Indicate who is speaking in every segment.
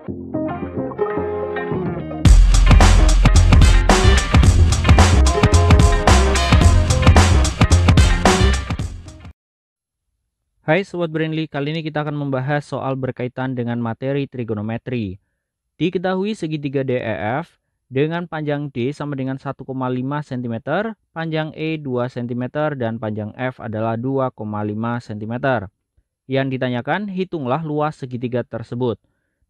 Speaker 1: Hai Sobat Brainly, kali ini kita akan membahas soal berkaitan dengan materi trigonometri. Diketahui segitiga DEF dengan panjang D sama dengan 1,5 cm, panjang E 2 cm, dan panjang F adalah 2,5 cm. Yang ditanyakan, hitunglah luas segitiga tersebut.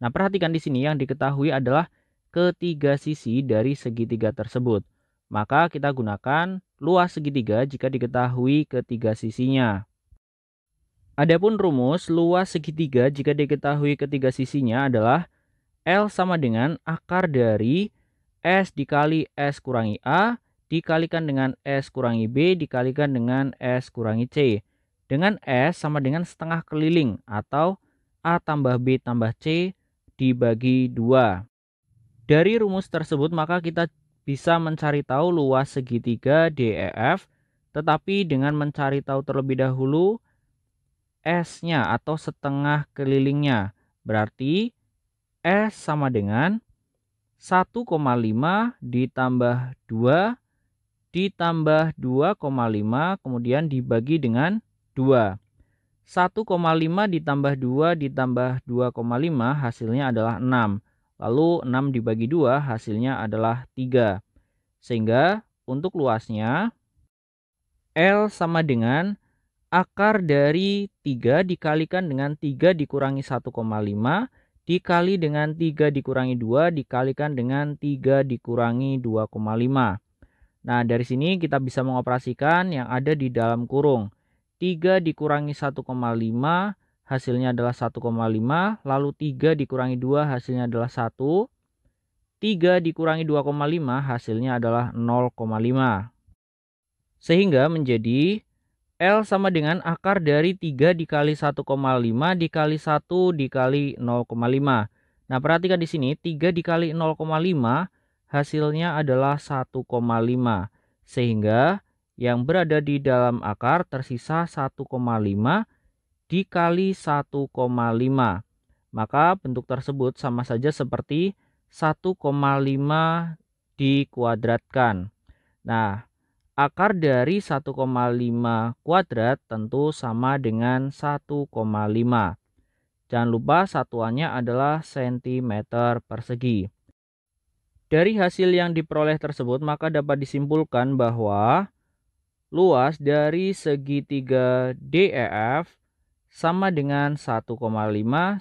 Speaker 1: Nah, perhatikan di sini yang diketahui adalah ketiga sisi dari segitiga tersebut. Maka kita gunakan luas segitiga jika diketahui ketiga sisinya. Adapun rumus luas segitiga jika diketahui ketiga sisinya adalah L sama dengan akar dari S dikali S kurangi A dikalikan dengan S kurangi B dikalikan dengan S kurangi C. Dengan S sama dengan setengah keliling atau A tambah B tambah C dibagi dua. Dari rumus tersebut maka kita bisa mencari tahu luas segitiga DEF tetapi dengan mencari tahu terlebih dahulu S-nya atau setengah kelilingnya. Berarti S sama dengan 1,5 ditambah 2 ditambah 2,5 kemudian dibagi dengan 2. 1,5 ditambah 2 ditambah 2,5 hasilnya adalah 6. Lalu 6 dibagi 2 hasilnya adalah 3. Sehingga untuk luasnya L sama dengan akar dari 3 dikalikan dengan 3 dikurangi 1,5 dikali dengan 3 dikurangi 2 dikalikan dengan 3 dikurangi 2,5. Nah dari sini kita bisa mengoperasikan yang ada di dalam kurung. 3 dikurangi 1,5 hasilnya adalah 1,5. Lalu 3 dikurangi 2 hasilnya adalah 1. 3 dikurangi 2,5 hasilnya adalah 0,5. Sehingga menjadi L sama dengan akar dari 3 dikali 1,5 dikali 1 dikali 0,5. Nah perhatikan di sini 3 dikali 0,5 hasilnya adalah 1,5. Sehingga yang berada di dalam akar tersisa 1,5 dikali 1,5. Maka bentuk tersebut sama saja seperti 1,5 dikuadratkan. Nah, akar dari 1,5 kuadrat tentu sama dengan 1,5. Jangan lupa satuannya adalah cm persegi. Dari hasil yang diperoleh tersebut maka dapat disimpulkan bahwa luas dari segitiga DEF sama dengan 1,5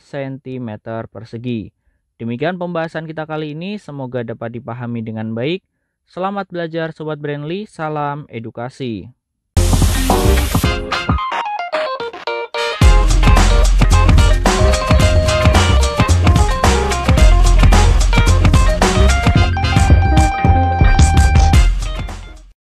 Speaker 1: cm persegi. Demikian pembahasan kita kali ini, semoga dapat dipahami dengan baik. Selamat belajar Sobat Brandly, salam edukasi.